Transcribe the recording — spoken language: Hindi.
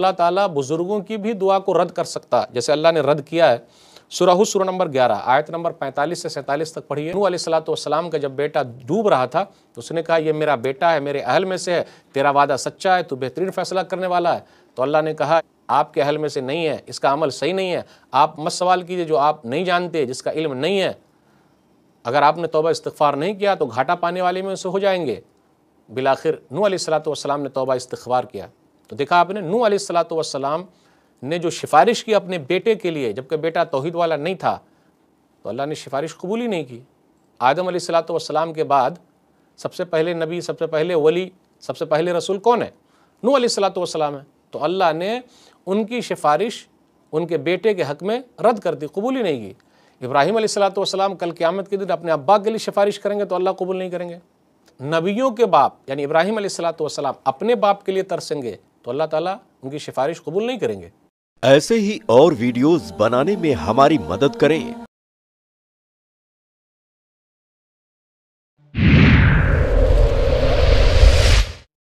अल्लाह ताला बुज़ुर्गों की भी दुआ को रद्द कर सकता जैसे अल्लाह ने रद्द किया है सुरह सुर नंबर 11 आयत नंबर 45 से सैंतालीस तक पढ़िए नू सलाम का जब बेटा डूब रहा था तो उसने कहा यह मेरा बेटा है मेरे अहल में से है तेरा वादा सच्चा है तू बेहतरीन फैसला करने वाला है तो अल्लाह ने कहा आपके अहल में से नहीं है इसका अमल सही नहीं है आप मत सवाल कीजिए जो आप नहीं जानते जिसका इल्म नहीं है अगर आपने तोबा इस्तफ़ार नहीं किया तो घाटा पाने वाले में उसे हो जाएंगे बिलाखिर नू सलाम ने तोबा इस्तवार किया तो देखा आपने नू अलैहिस्सलाम ने जो सिफारिश की अपने बेटे के लिए जबकि बेटा तोहद वाला नहीं था तो अल्लाह ने सिफारिश कबूल ही नहीं की आदम अलैहिस्सलाम के बाद सबसे पहले नबी सबसे पहले वली सबसे पहले रसूल कौन है नू अलैहिस्सलाम है तो अल्लाह ने उनकी सिफारिश उनके बेटे के हक में रद्द कर दी कबूल ही नहीं की इब्राहिम अलैहिस्सलाम कल क़्यामत के दिन अपने अब्बा के लिए सिफारिश करेंगे तो अल्लाह कबूल नहीं करेंगे नबियों के बाप यानी इब्राहिम अलैहिस्सलाम अपने बाप के लिए तरसेंगे तो अल्लाह ताला उनकी सिफारिश कबूल नहीं करेंगे ऐसे ही और वीडियोस बनाने में हमारी मदद करें